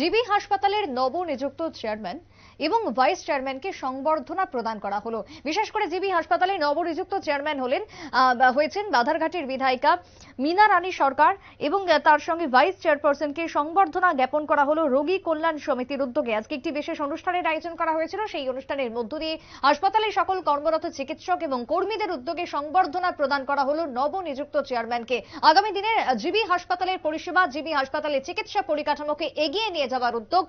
GB হাসপাতালের নবনিযুক্ত chairman এবং ভাইস চেয়ারম্যানকে সংবর্ধনা প্রদান করা হলো বিশেষ করে জিবি হাসপাতালে নবনিযুক্ত চেয়ারম্যান হলেন হয়েছেন বাধারঘাটের বিধায়িকা মিনা রানী সরকার এবং তার সঙ্গে ভাইস চেয়ারপারসনকে সংবর্ধনা জ্ঞাপন করা হলো রোগী কল্যাণ সমিতির উদ্যোগে আজকে একটি বিশেষ অনুষ্ঠানের আয়োজন করা হয়েছিল সেই অনুষ্ঠানের মধ্য দিয়ে হাসপাতালে সকল কর্মরত চিকিৎসক এবং কর্মীদের উদ্যোগে সংবর্ধনা প্রদান করা হলো নবনিযুক্ত চেয়ারম্যানকে আগামী দিনে জিবি হাসপাতালের পরিষেবা জিবি হাসপাতালের চিকিৎসা পরিকাঠামোকে এগিয়ে নিয়ে যাওয়ার উদ্যোগ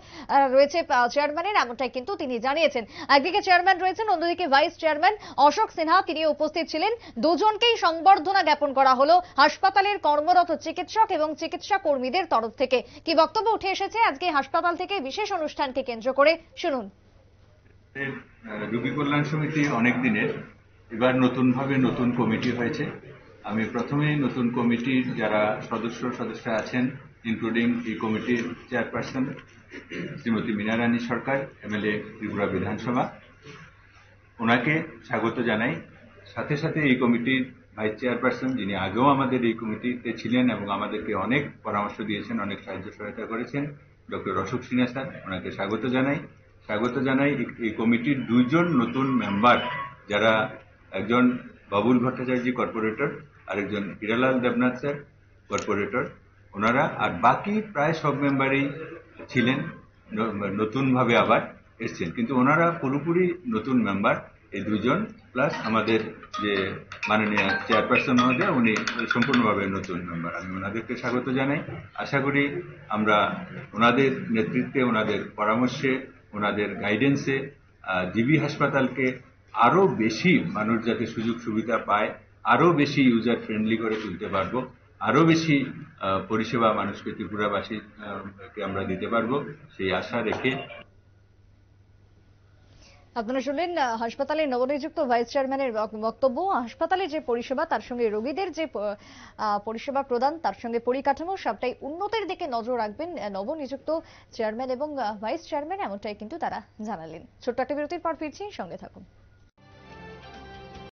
রয়েছে চেয়ারম্যানের এমনটাই কিন্তু তিনি জানিয়েছেন একদিকে চেয়ারম্যান রয়েছেন অন্যদিকে ভাইস চেয়ারম্যান অশোক সিনহা তিনি উপস্থিত ছিলেন দুজনকেই সংবর্ধনা জ্ঞাপন করা হলো হাসপাতাল হাসপাতালের কর্মরত চিকিৎসক এবং চিকিৎসা কর্মীদের তরফ থেকে কি বক্তব্য উঠে এসেছে আজকে হাসপাতাল থেকে বিশেষ অনুষ্ঠানকে কেন্দ্র করে শুনুন রোগী কল্যাণ সমিতি অনেক দিনের এবার নতুনভাবে নতুন কমিটি হয়েছে আমি প্রথমে নতুন কমিটির যারা সদস্য সদস্য আছেন ইনক্লুডিং এই কমিটির চেয়ারপারসন শ্রীমতী মিনারানী সরকার এমএলএ ত্রিপুরা বিধানসভা ওনাকে স্বাগত জানাই সাথে সাথে এই কমিটির ভাইস চেয়ারপারসন যিনি আগেও আমাদের এই কমিটিতে ছিলেন এবং আমাদেরকে অনেক পরামর্শ দিয়েছেন অনেক সাহায্য সহায়তা করেছেন ডক্টর অশোক সিনহা স্যার ওনাকে স্বাগত জানাই স্বাগত জানাই এই কমিটির দুইজন নতুন মেম্বার যারা একজন বাবুল ভট্টাচার্য কর্পোরেটর আরেকজন হিরালাল দেবনাথ স্যার কর্পোরেটর ওনারা আর বাকি প্রায় সব মেম্বারেই ছিলেন নতুনভাবে আবার এসছেন কিন্তু ওনারা পুরোপুরি নতুন মেম্বার এই দুজন প্লাস আমাদের যে মাননীয় চেয়ারপারসন মহোদয় উনি সম্পূর্ণভাবে নতুন মেম্বার আমি ওনাদেরকে স্বাগত জানাই আশা করি আমরা ওনাদের নেতৃত্বে ওনাদের পরামর্শে ওনাদের গাইডেন্সে জিবি হাসপাতালকে আরও বেশি মানুষ যাতে সুযোগ সুবিধা পায় আরও বেশি ইউজার ফ্রেন্ডলি করে তুলতে পারবো আরও বেশি পরিষেবা মানুষকে ত্রিপুরাবাসীকে আমরা দিতে পারবো সেই আশা রেখে আপনারা শুনলেন হাসপাতালে নবনিযুক্ত ভাইস চেয়ারম্যানের বক্তব্য হাসপাতালে যে পরিষেবা তার সঙ্গে রোগীদের যে পরিষেবা প্রদান তার সঙ্গে পরিকাঠামো সবটাই উন্নতির দিকে নজর রাখবেন নবনিযুক্ত চেয়ারম্যান এবং ভাইস চেয়ারম্যান এমনটাই কিন্তু তারা জানালেন ছোট্ট একটা বিরতির পর ফিরছি সঙ্গে থাকুন